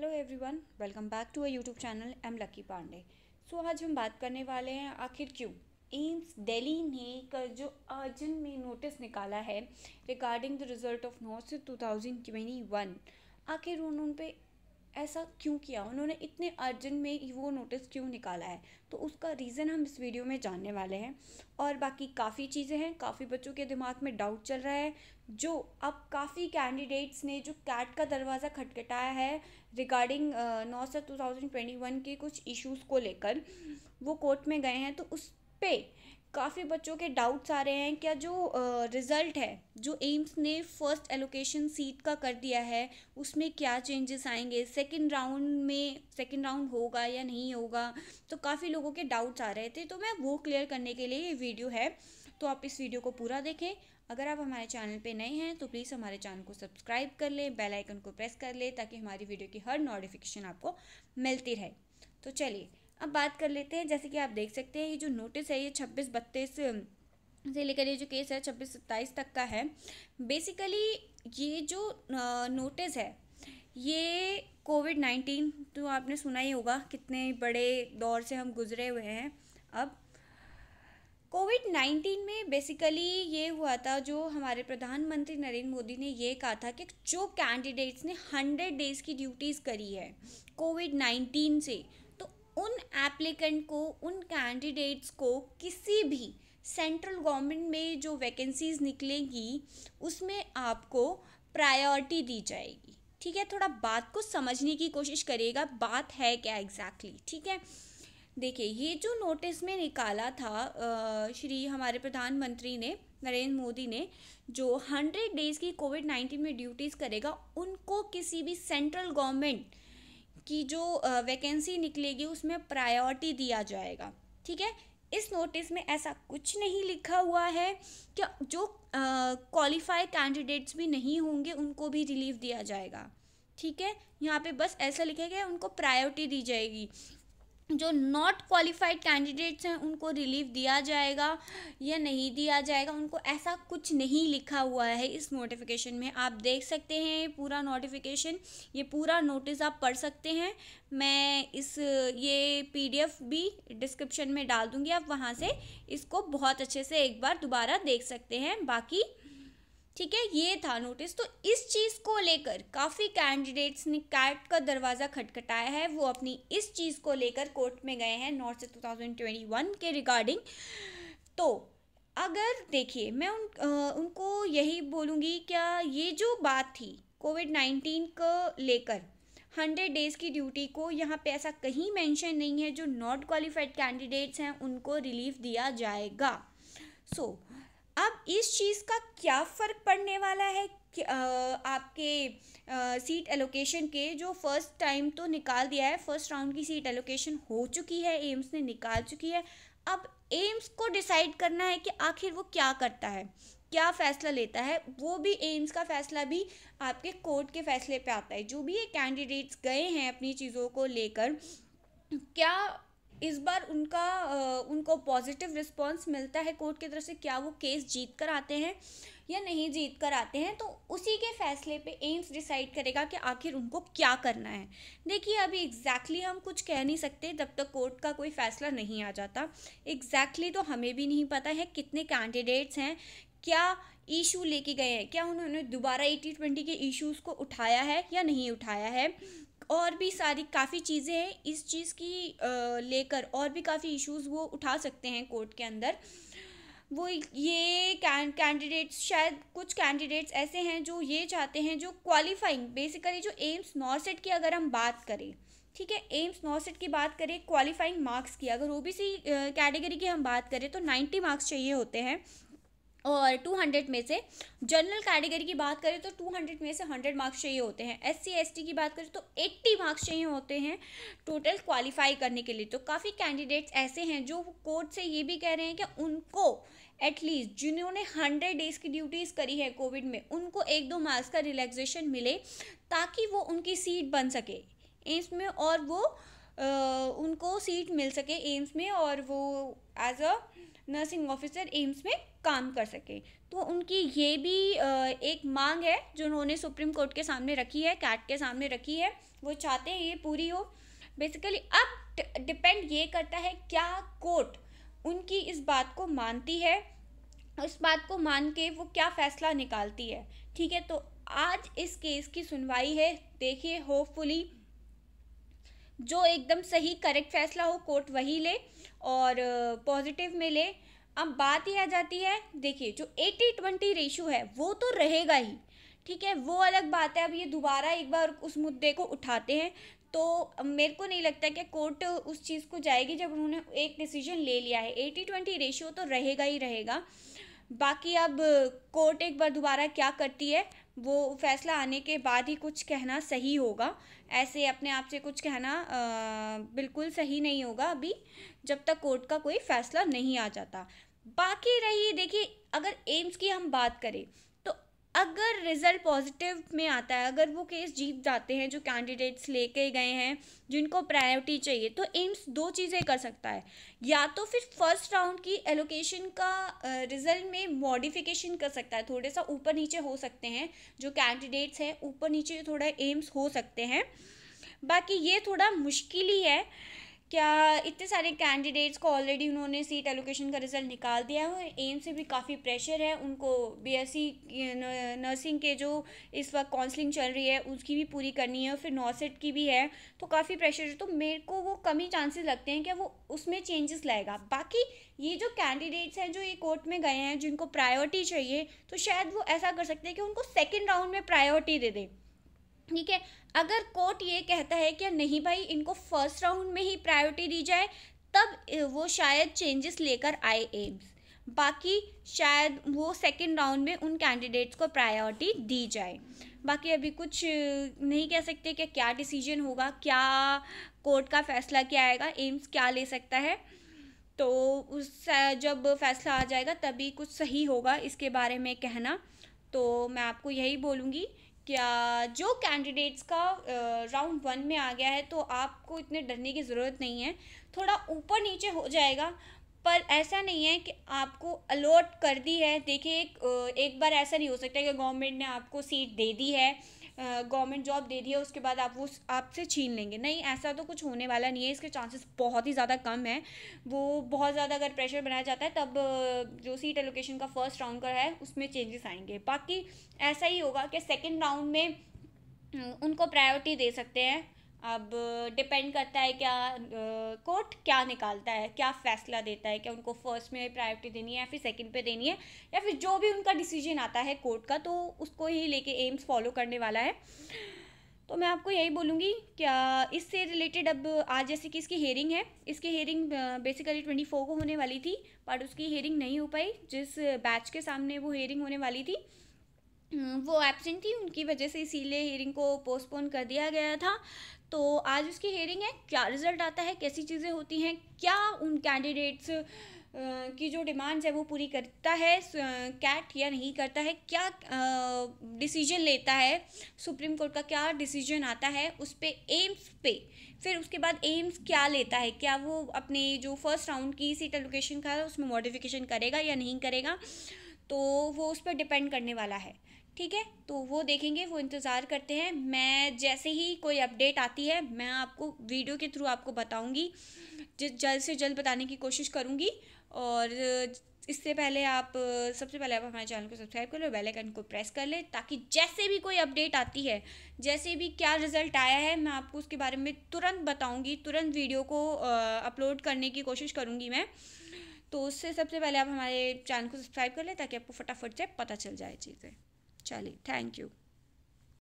Hello everyone welcome back to a YouTube channel M Lucky Pandey so आज हम बात करने वाले हैं आखिर क्यों एम्स दिल्ली ने कल जो अर्जन में नोटिस निकाला है regarding the result of north two thousand twenty one आखिर उन उन पर ऐसा क्यों किया उन्होंने इतने अर्जेंट में वो नोटिस क्यों निकाला है तो उसका रीज़न हम इस वीडियो में जानने वाले हैं और बाकी काफ़ी चीज़ें हैं काफ़ी बच्चों के दिमाग में डाउट चल रहा है जो अब काफ़ी कैंडिडेट्स ने जो कैट का दरवाज़ा खटखटाया है रिगार्डिंग नौ सौ टू थाउजेंड ट्वेंटी वन के कुछ इशूज़ को लेकर वो कोर्ट में गए हैं तो उस पे काफ़ी बच्चों के डाउट्स आ रहे हैं क्या जो रिज़ल्ट uh, है जो एम्स ने फर्स्ट एलोकेशन सीट का कर दिया है उसमें क्या चेंजेस आएंगे सेकंड राउंड में सेकंड राउंड होगा या नहीं होगा तो काफ़ी लोगों के डाउट्स आ रहे थे तो मैं वो क्लियर करने के लिए ये वीडियो है तो आप इस वीडियो को पूरा देखें अगर आप हमारे चैनल पर नए हैं तो प्लीज़ हमारे चैनल को सब्सक्राइब कर लें बेलाइकन को प्रेस कर लें ताकि हमारी वीडियो की हर नोटिफिकेशन आपको मिलती रहे तो चलिए अब बात कर लेते हैं जैसे कि आप देख सकते हैं ये जो नोटिस है ये छब्बीस बत्तीस से लेकर ये जो केस है छब्बीस सत्ताईस तक का है बेसिकली ये जो नोटिस है ये कोविड नाइन्टीन तो आपने सुना ही होगा कितने बड़े दौर से हम गुजरे हुए हैं अब कोविड नाइन्टीन में बेसिकली ये हुआ था जो हमारे प्रधानमंत्री नरेंद्र मोदी ने ये कहा था कि जो कैंडिडेट्स ने हंड्रेड डेज़ की ड्यूटीज़ करी है कोविड नाइन्टीन से उन एप्लीकेंट को उन कैंडिडेट्स को किसी भी सेंट्रल गवर्नमेंट में जो वैकेंसीज़ निकलेगी उसमें आपको प्रायोरिटी दी जाएगी ठीक है थोड़ा बात को समझने की कोशिश करिएगा बात है क्या एग्जैक्टली exactly, ठीक है देखिए ये जो नोटिस में निकाला था श्री हमारे प्रधानमंत्री ने नरेंद्र मोदी ने जो हंड्रेड डेज़ की कोविड नाइन्टीन में ड्यूटीज़ करेगा उनको किसी भी सेंट्रल गवर्नमेंट कि जो वैकेंसी निकलेगी उसमें प्रायोरिटी दिया जाएगा ठीक है इस नोटिस में ऐसा कुछ नहीं लिखा हुआ है कि जो क्वालिफाई कैंडिडेट्स भी नहीं होंगे उनको भी रिलीफ दिया जाएगा ठीक है यहाँ पे बस ऐसा लिखा गया उनको प्रायोरिटी दी जाएगी जो नॉट क्वालिफाइड कैंडिडेट्स हैं उनको रिलीफ दिया जाएगा या नहीं दिया जाएगा उनको ऐसा कुछ नहीं लिखा हुआ है इस नोटिफिकेशन में आप देख सकते हैं पूरा नोटिफिकेशन ये पूरा नोटिस आप पढ़ सकते हैं मैं इस ये पीडीएफ भी डिस्क्रिप्शन में डाल दूँगी आप वहाँ से इसको बहुत अच्छे से एक बार दोबारा देख सकते हैं बाकी ठीक है ये था नोटिस तो इस चीज़ को लेकर काफ़ी कैंडिडेट्स ने कैट का दरवाज़ा खटखटाया है वो अपनी इस चीज़ को लेकर कोर्ट में गए हैं नॉर्थ से टू के रिगार्डिंग तो अगर देखिए मैं उन आ, उनको यही बोलूँगी क्या ये जो बात थी कोविड नाइन्टीन को लेकर हंड्रेड डेज़ की ड्यूटी को यहाँ पे ऐसा कहीं मेंशन नहीं है जो नॉट क्वालिफाइड कैंडिडेट्स हैं उनको रिलीफ दिया जाएगा सो so, अब इस चीज़ का क्या फ़र्क पड़ने वाला है आपके सीट एलोकेशन के जो फर्स्ट टाइम तो निकाल दिया है फर्स्ट राउंड की सीट एलोकेशन हो चुकी है एम्स ने निकाल चुकी है अब एम्स को डिसाइड करना है कि आखिर वो क्या करता है क्या फ़ैसला लेता है वो भी एम्स का फ़ैसला भी आपके कोर्ट के फ़ैसले पे आता है जो भी ये कैंडिडेट्स गए हैं अपनी चीज़ों को लेकर क्या इस बार उनका उनको पॉजिटिव रिस्पांस मिलता है कोर्ट की तरफ से क्या वो केस जीत कर आते हैं या नहीं जीत कर आते हैं तो उसी के फैसले पे एम्स डिसाइड करेगा कि आखिर उनको क्या करना है देखिए अभी एग्जैक्टली exactly हम कुछ कह नहीं सकते जब तक कोर्ट का कोई फैसला नहीं आ जाता एग्जैक्टली exactly तो हमें भी नहीं पता है कितने कैंडिडेट्स हैं क्या इशू लेके गए हैं क्या उन्होंने दोबारा एटी ट्वेंटी के इश्यूज़ को उठाया है या नहीं उठाया है और भी सारी काफ़ी चीज़ें हैं इस चीज़ की लेकर और भी काफ़ी इश्यूज वो उठा सकते हैं कोर्ट के अंदर वो ये कैंडिडेट्स शायद कुछ कैंडिडेट्स ऐसे हैं जो ये चाहते हैं जो क्वालिफाइंग बेसिकली जो एम्स नॉर्सेट की अगर हम बात करें ठीक है एम्स नॉसेट की बात करें क्वालिफाइंग मार्क्स की अगर ओबीसी कैटेगरी की हम बात करें तो नाइन्टी मार्क्स चाहिए होते हैं और 200 में से जनरल कैटेगरी की बात करें तो 200 में से 100 मार्क्स चाहिए होते हैं एस सी की बात करें तो 80 मार्क्स चाहिए होते हैं टोटल क्वालिफाई करने के लिए तो काफ़ी कैंडिडेट्स ऐसे हैं जो कोर्ट से ये भी कह रहे हैं कि उनको एटलीस्ट जिन्होंने हंड्रेड डेज़ की ड्यूटीज़ करी है कोविड में उनको एक दो मार्क्स का रिलैक्सेशन मिले ताकि वो उनकी सीट बन सके एम्स में और वो आ, उनको सीट मिल सके एम्स में और वो as a nursing officer AIIMS में काम कर सके तो उनकी ये भी एक मांग है जो उन्होंने सुप्रीम कोर्ट के सामने रखी है कैट के सामने रखी है वो चाहते हैं ये पूरी हो बेसिकली अब डिपेंड ये करता है क्या कोर्ट उनकी इस बात को मानती है इस बात को मान के वो क्या फैसला निकालती है ठीक है तो आज इस केस की सुनवाई है देखिए होपफुली जो एकदम सही करेक्ट फैसला हो कोर्ट वही ले और पॉजिटिव में ले अब बात ये आ जाती है देखिए जो एटी ट्वेंटी रेशो है वो तो रहेगा ही ठीक है वो अलग बात है अब ये दोबारा एक बार उस मुद्दे को उठाते हैं तो मेरे को नहीं लगता कि कोर्ट उस चीज़ को जाएगी जब उन्होंने एक डिसीजन ले लिया है एटी ट्वेंटी रेशियो तो रहेगा ही रहेगा बाकी अब कोर्ट एक बार दोबारा क्या करती है वो फैसला आने के बाद ही कुछ कहना सही होगा ऐसे अपने आप से कुछ कहना आ, बिल्कुल सही नहीं होगा अभी जब तक कोर्ट का कोई फैसला नहीं आ जाता बाकी रही देखिए अगर एम्स की हम बात करें अगर रिज़ल्ट पॉजिटिव में आता है अगर वो केस जीत जाते हैं जो कैंडिडेट्स लेके गए हैं जिनको प्रायोरिटी चाहिए तो एम्स दो चीज़ें कर सकता है या तो फिर फर्स्ट राउंड की एलोकेशन का रिज़ल्ट में मॉडिफिकेशन कर सकता है थोड़े सा ऊपर नीचे हो सकते हैं जो कैंडिडेट्स हैं ऊपर नीचे थोड़ा एम्स हो सकते हैं बाकी ये थोड़ा मुश्किल ही है क्या इतने सारे कैंडिडेट्स को ऑलरेडी उन्होंने सीट एलोकेशन का रिज़ल्ट निकाल दिया है एम्स से भी काफ़ी प्रेशर है उनको बीएससी नर्सिंग के जो इस वक्त काउंसलिंग चल रही है उसकी भी पूरी करनी है और फिर नॉसेट की भी है तो काफ़ी प्रेशर है तो मेरे को वो कम ही चांसेस लगते हैं कि वो उसमें चेंजेस लाएगा बाकी ये जो कैंडिडेट्स हैं जो ये कोर्ट में गए हैं जिनको प्रायोरिटी चाहिए तो शायद वो ऐसा कर सकते हैं कि उनको सेकेंड राउंड में प्रायोरिटी दे दें ठीक है अगर कोर्ट ये कहता है कि नहीं भाई इनको फर्स्ट राउंड में ही प्रायोरिटी दी जाए तब वो शायद चेंजेस लेकर आए एम्स बाकी शायद वो सेकेंड राउंड में उन कैंडिडेट्स को प्रायोरिटी दी जाए बाकी अभी कुछ नहीं कह सकते कि क्या डिसीजन होगा क्या कोर्ट का फैसला क्या आएगा एम्स क्या ले सकता है तो उस जब फैसला आ जाएगा तभी कुछ सही होगा इसके बारे में कहना तो मैं आपको यही बोलूँगी क्या जो कैंडिडेट्स का राउंड वन में आ गया है तो आपको इतने डरने की ज़रूरत नहीं है थोड़ा ऊपर नीचे हो जाएगा पर ऐसा नहीं है कि आपको अलॉट कर दी है देखिए एक, एक बार ऐसा नहीं हो सकता कि गवर्नमेंट ने आपको सीट दे दी है गवर्नमेंट जॉब दे दी है उसके बाद आप वो आपसे छीन लेंगे नहीं ऐसा तो कुछ होने वाला नहीं है इसके चांसेस बहुत ही ज़्यादा कम है वो बहुत ज़्यादा अगर प्रेशर बनाया जाता है तब जो सीट एलोकेशन का फर्स्ट राउंड का है उसमें चेंजेस आएंगे बाकी ऐसा ही होगा कि सेकेंड राउंड में उनको प्रायोरिटी दे सकते हैं अब डिपेंड करता है क्या कोर्ट क्या निकालता है क्या फैसला देता है क्या उनको फर्स्ट में प्रायोरिटी देनी है या फिर सेकंड पे देनी है या फिर जो भी उनका डिसीजन आता है कोर्ट का तो उसको ही लेके एम्स फॉलो करने वाला है तो मैं आपको यही बोलूँगी क्या इससे रिलेटेड अब आज जैसे कि इसकी हेयरिंग है इसकी हेयरिंग बेसिकली ट्वेंटी फोर को होने वाली थी बट उसकी हेयरिंग नहीं हो पाई जिस बैच के सामने वो हेयरिंग होने वाली थी हम्म, वो एबसेंट थी उनकी वजह से इसीलिए हियरिंग को पोस्टपोन कर दिया गया था तो आज उसकी हियरिंग है क्या रिजल्ट आता है कैसी चीज़ें होती हैं क्या उन कैंडिडेट्स की जो डिमांड्स है वो पूरी करता है कैट या नहीं करता है क्या डिसीजन लेता है सुप्रीम कोर्ट का क्या डिसीजन आता है उस पर एम्स पे फिर उसके बाद एम्स क्या लेता है क्या वो अपने जो फर्स्ट राउंड की सीट एलोकेशन का उसमें मॉडिफिकेशन करेगा या नहीं करेगा तो वो उस पर डिपेंड करने वाला है ठीक है तो वो देखेंगे वो इंतज़ार करते हैं मैं जैसे ही कोई अपडेट आती है मैं आपको वीडियो के थ्रू आपको बताऊंगी जल्द से जल्द बताने की कोशिश करूंगी और इससे पहले आप सबसे पहले आप हमारे चैनल को सब्सक्राइब कर लो बेल आइकन को प्रेस कर लें ताकि जैसे भी कोई अपडेट आती है जैसे भी क्या रिजल्ट आया है मैं आपको उसके बारे में तुरंत बताऊँगी तुरंत वीडियो को अपलोड करने की कोशिश करूँगी मैं तो उससे सबसे पहले आप हमारे चैनल को सब्सक्राइब कर लें ताकि आपको फटाफट से पता चल जाए चीज़ें Charlie. Thank you.